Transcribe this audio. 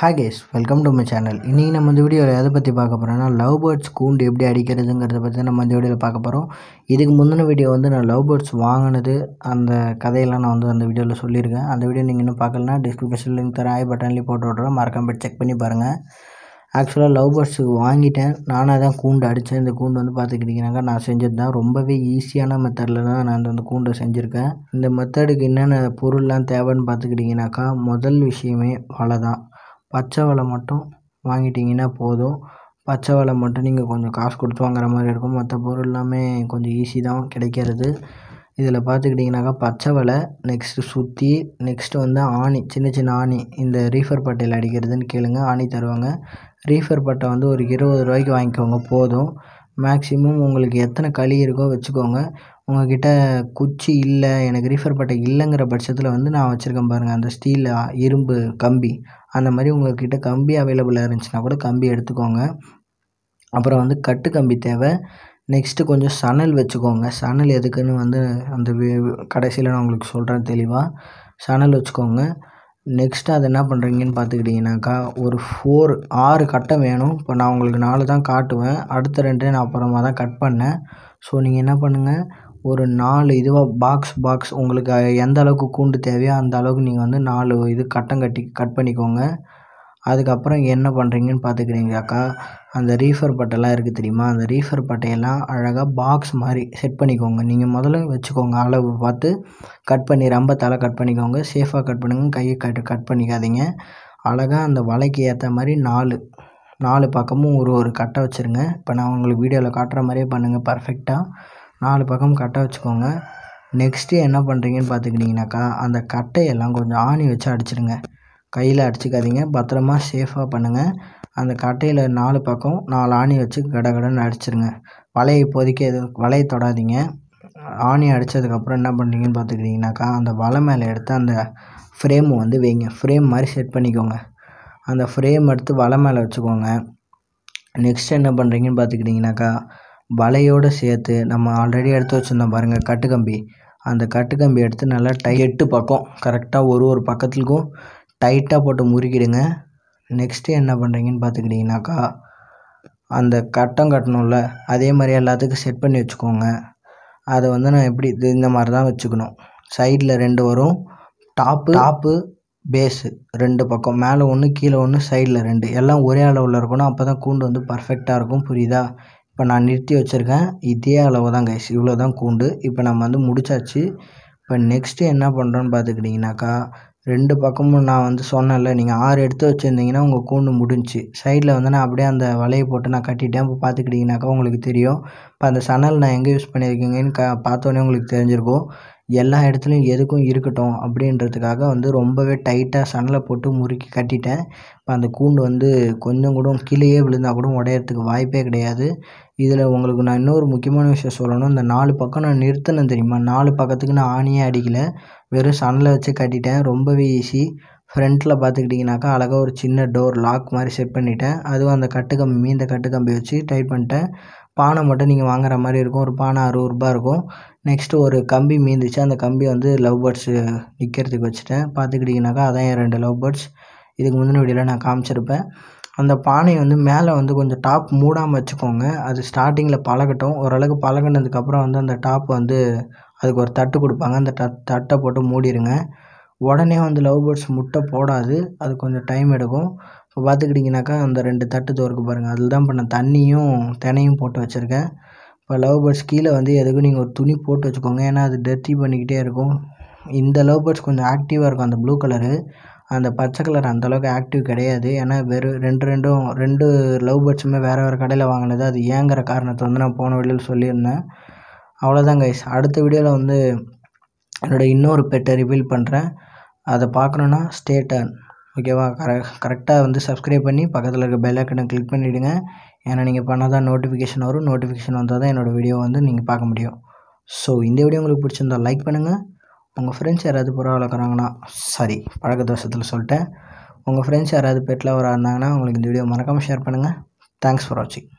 hey guys welcome to my channel இன்றைக்கி நம்ம இந்த வீடியோவில் எதை பற்றி பார்க்க போகிறோம்னா லவ் பேர்ட்ஸ் கூண்டு எப்படி அடிக்கிறதுங்கிறத பற்றி நம்ம இந்த வீடியோவில் பார்க்க போகிறோம் இதுக்கு முந்தின வீடியோ வந்து நான் லவ் பேர்ட்ஸ் வாங்கினது அந்த கதையெல்லாம் நான் வந்து அந்த வீடியோவில் சொல்லியிருக்கேன் அந்த வீடியோ நீங்கள் இன்னும் பார்க்கலனா டிஸ்கிரிப்ஷன் லிங்க் தரேன் ஐ பட்டன்லேயும் போட்டு விட்றேன் மறக்காம போய் செக் பண்ணி பாருங்கள் ஆக்சுவலாக லவ் பேர்ட்ஸுக்கு வாங்கிட்டேன் நானாக தான் கூண்டு அடித்தேன் இந்த கூண்டு வந்து பார்த்துக்கிட்டிங்கனாக்கா நான் செஞ்சது தான் ரொம்பவே ஈஸியான மெத்தடில் தான் நான் அந்த கூண்டை செஞ்சுருக்கேன் இந்த மெத்தடுக்கு என்னென்ன பொருள்லாம் தேவைன்னு பார்த்துக்கிட்டிங்கனாக்கா முதல் விஷயமே வலை தான் பச்சை வலை மட்டும் வாங்கிட்டிங்கன்னா போதும் பச்சை வலை மட்டும் நீங்கள் கொஞ்சம் காசு கொடுத்து வாங்குற மாதிரி இருக்கும் மற்ற பொருள் எல்லாமே கொஞ்சம் ஈஸி தான் கிடைக்கிறது இதில் பார்த்துக்கிட்டிங்கனாக்கா பச்சை வலை நெக்ஸ்ட்டு சுற்றி நெக்ஸ்ட்டு வந்து ஆணி சின்ன சின்ன ஆணி இந்த ரீஃபர் பட்டையில் அடிக்கிறதுன்னு கேளுங்கள் ஆணி தருவாங்க ரீஃபர் பட்டை வந்து ஒரு இருபது ரூபாய்க்கு வாங்கிக்கோங்க போதும் மேக்ஸிமம் உங்களுக்கு எத்தனை களி இருக்கோ வச்சுக்கோங்க உங்ககிட்ட குச்சி இல்லை எனக்கு ரீஃபர் பட்டை இல்லைங்கிற பட்சத்தில் வந்து நான் வச்சுருக்கேன் பாருங்கள் அந்த ஸ்டீல் இரும்பு கம்பி அந்த மாதிரி உங்கக்கிட்ட கம்பி அவைலபிளாக இருந்துச்சுன்னா கூட கம்பி எடுத்துக்கோங்க அப்புறம் வந்து கட்டு கம்பி தேவை நெக்ஸ்ட்டு கொஞ்சம் சணல் வச்சுக்கோங்க சணல் எதுக்குன்னு வந்து அந்த கடைசியில் நான் உங்களுக்கு சொல்கிறேன் தெளிவாக சணல் வச்சுக்கோங்க நெக்ஸ்ட்டு அது என்ன பண்ணுறீங்கன்னு பார்த்துக்கிட்டிங்கனாக்கா ஒரு ஃபோர் ஆறு கட்டை வேணும் இப்போ நான் உங்களுக்கு நாலு தான் காட்டுவேன் அடுத்த ரெண்டு நான் அப்புறமா தான் கட் பண்ணேன் ஸோ நீங்கள் என்ன பண்ணுங்கள் ஒரு நாலு இதுவாக பாக்ஸ் பாக்ஸ் உங்களுக்கு எந்த அளவுக்கு கூண்டு தேவையோ அந்த அளவுக்கு நீங்கள் வந்து நாலு இது கட்டம் கட்டி கட் பண்ணிக்கோங்க அதுக்கப்புறம் என்ன பண்ணுறீங்கன்னு பார்த்துக்கிறீங்களாக்கா அந்த ரீஃபர் பட்டையெல்லாம் இருக்குது தெரியுமா அந்த ரீஃபர் பட்டையெல்லாம் அழகாக பாக்ஸ் மாதிரி செட் பண்ணிக்கோங்க நீங்கள் முதல்ல வச்சுக்கோங்க அளவு பார்த்து கட் பண்ணி ரொம்ப தலை கட் பண்ணிக்கோங்க சேஃபாக கட் பண்ணுங்கள் கையை கட் கட் பண்ணிக்காதீங்க அழகாக அந்த வலைக்கு ஏற்ற மாதிரி நாலு நாலு பக்கமும் ஒரு ஒரு கட்டை வச்சுருங்க இப்போ நான் உங்களுக்கு வீடியோவில் காட்டுற மாதிரியே பண்ணுங்கள் பர்ஃபெக்டாக நாலு பக்கம் கட்டை வச்சுக்கோங்க நெக்ஸ்ட்டு என்ன பண்ணுறீங்கன்னு பார்த்துக்கிட்டிங்கனாக்கா அந்த கட்டையெல்லாம் கொஞ்சம் ஆணி வச்சு அடிச்சிடுங்க கையில் அடிச்சுக்காதீங்க பத்திரமா சேஃபாக பண்ணுங்கள் அந்த கட்டையில் நாலு பக்கம் நாலு ஆணி வச்சு கட கடன்னு அடிச்சிருங்க வலையை இப்போதைக்கு எதுவும் வலையை தொடாதீங்க ஆணி அடித்ததுக்கப்புறம் என்ன பண்ணுறீங்கன்னு பார்த்துக்கிட்டிங்கனாக்கா அந்த வலை மேலே எடுத்து அந்த ஃப்ரேம் வந்து வைங்க ஃப்ரேம் மாதிரி செட் பண்ணிக்கோங்க அந்த ஃப்ரேம் எடுத்து வலை மேலே வச்சுக்கோங்க நெக்ஸ்ட் என்ன பண்ணுறீங்கன்னு பார்த்துக்கிட்டிங்கனாக்கா வலையோடு சேர்த்து நம்ம ஆல்ரெடி எடுத்து வச்சுருந்தோம் பாருங்கள் கட்டுக்கம்பி அந்த கட்டுக்கம்பி எடுத்து நல்லா டை எட்டு பக்கம் கரெக்டாக ஒரு ஒரு பக்கத்துக்கும் டைட்டாக போட்டு முறுக்கிடுங்க நெக்ஸ்ட்டு என்ன பண்ணுறீங்கன்னு பார்த்துக்கிட்டிங்கனாக்கா அந்த கட்டம் கட்டணும்ல அதே மாதிரி எல்லாத்துக்கும் செட் பண்ணி வச்சுக்கோங்க அதை வந்து நான் எப்படி இந்த மாதிரி தான் வச்சுக்கணும் சைடில் ரெண்டு வரும் டாப்பு டாப்பு பேஸு ரெண்டு பக்கம் மேலே ஒன்று கீழே ஒன்று சைடில் ரெண்டு எல்லாம் ஒரே அளவில் இருக்கணும் அப்போ தான் கூண்டு வந்து பர்ஃபெக்டாக இருக்கும் புரியுதா இப்போ நான் நிறுத்தி வச்சுருக்கேன் இதே அளவு தான் கைஸ் இவ்வளோ தான் கூண்டு இப்போ நம்ம வந்து முடிச்சாச்சு இப்போ நெக்ஸ்ட்டு என்ன பண்ணுறோன்னு பார்த்துக்கிட்டிங்கனாக்கா ரெண்டு பக்கமும் நான் வந்து சொன்னேன்ல நீங்கள் ஆறு எடுத்து வச்சுருந்தீங்கன்னா உங்கள் கூண்டு முடிஞ்சு சைடில் வந்து நான் அப்படியே அந்த வலையை போட்டு நான் கட்டிட்டேன் இப்போ பார்த்துக்கிட்டிங்கனாக்கா உங்களுக்கு தெரியும் இப்போ அந்த சணல் நான் எங்கே யூஸ் பண்ணியிருக்கீங்கன்னு க பார்த்தோன்னே உங்களுக்கு தெரிஞ்சிருக்கும் எல்லா இடத்துலையும் எதுக்கும் இருக்கட்டும் அப்படின்றதுக்காக வந்து ரொம்பவே டைட்டாக சணலை போட்டு முறுக்கி கட்டிவிட்டேன் இப்போ அந்த கூண்டு வந்து கொஞ்சம் கூட கீழேயே விழுந்தால் கூட உடையிறதுக்கு வாய்ப்பே கிடையாது இதில் உங்களுக்கு நான் இன்னொரு முக்கியமான விஷயம் சொல்லணும் இந்த நாலு பக்கம் நான் நிறுத்தினேன் தெரியுமா நாலு பக்கத்துக்கு நான் ஆணியே அடிக்கலை வெறும் சணலை வச்சு கட்டிவிட்டேன் ரொம்பவே ஈஸி ஃப்ரண்ட்டில் பார்த்துக்கிட்டிங்கனாக்கா அழகாக ஒரு சின்ன டோர் லாக் மாதிரி செட் பண்ணிட்டேன் அதுவும் அந்த கட்டு கம்பி மீந்த கட்டு கம்பி வச்சு டைட் பண்ணிட்டேன் பானை மட்டும் நீங்கள் வாங்குற மாதிரி இருக்கும் ஒரு பானை அறுபது ரூபாய் இருக்கும் நெக்ஸ்ட்டு ஒரு கம்பி மீந்துச்சு அந்த கம்பி வந்து லவ் பேர்ட்ஸு நிற்கிறதுக்கு வச்சுட்டேன் பார்த்துக்கிட்டிங்கனாக்கா அதான் என் ரெண்டு லவ் பேர்ட்ஸ் இதுக்கு முந்தின வீடியோவில் நான் காமிச்சிருப்பேன் அந்த பானையை வந்து மேலே வந்து கொஞ்சம் டாப் மூடாமல் வச்சுக்கோங்க அது ஸ்டார்டிங்கில் பழகட்டும் ஓரளவுக்கு பழகினதுக்கப்புறம் வந்து அந்த டாப் வந்து அதுக்கு ஒரு தட்டு கொடுப்பாங்க அந்த தட் தட்டை போட்டு மூடிடுங்க உடனே வந்து லவ் பேர்ட்ஸ் முட்டை போடாது அது கொஞ்சம் டைம் எடுக்கும் இப்போ பார்த்துக்கிட்டிங்கனாக்கா அந்த ரெண்டு தட்டு தோறுக்கு பாருங்கள் அதில் தான் இப்போ நான் தண்ணியும் தினையும் போட்டு வச்சுருக்கேன் இப்போ லவ் பேர்ட்ஸ் கீழே வந்து எதுக்கும் நீங்கள் ஒரு துணி போட்டு வச்சுக்கோங்க ஏன்னா அது டெர்த்தி பண்ணிக்கிட்டே இருக்கும் இந்த லவ் பேர்ட்ஸ் கொஞ்சம் ஆக்டிவாக இருக்கும் அந்த ப்ளூ கலரு அந்த பச்சை கலர் அந்தளவுக்கு ஆக்டிவ் கிடையாது ஏன்னா வெறும் ரெண்டு ரெண்டும் ரெண்டு லவ் பேர்ட்ஸுமே வேறு வேறு கடையில் வாங்கினது அது ஏங்கிற காரணத்தை வந்து நான் போன வழியில் சொல்லியிருந்தேன் அவ்வளோதான் கைஸ் அடுத்த வீடியோவில் வந்து என்னோடய இன்னொரு பெட்டை ரிவீல் பண்ணுறேன் அதை பார்க்கணுன்னா ஸ்டே டர்ன் ஓகேவா கர கரெக்டாக வந்து சப்ஸ்கிரைப் பண்ணி பக்கத்தில் இருக்க பெல் ஐக்கனை கிளிக் பண்ணிவிடுங்க ஏன்னா நீங்கள் பண்ணால் தான் நோட்டிஃபிகேஷன் வரும் நோட்டிஃபிகேஷன் வந்தால் தான் என்னோடய வீடியோ வந்து நீங்கள் பார்க்க முடியும் ஸோ இந்த வீடியோ உங்களுக்கு பிடிச்சிருந்தால் லைக் பண்ணுங்கள் உங்கள் ஃப்ரெண்ட்ஸ் யாராவது புறா வளர்க்குறாங்கன்னா சாரி பழக்க தோஷத்தில் சொல்லிட்டேன் உங்கள் ஃப்ரெண்ட்ஸ் யாராவது பெட்டில் வராருந்தாங்கன்னா உங்களுக்கு இந்த வீடியோ மறக்காமல் ஷேர் பண்ணுங்கள் தேங்க்ஸ் ஃபார் வாட்சிங்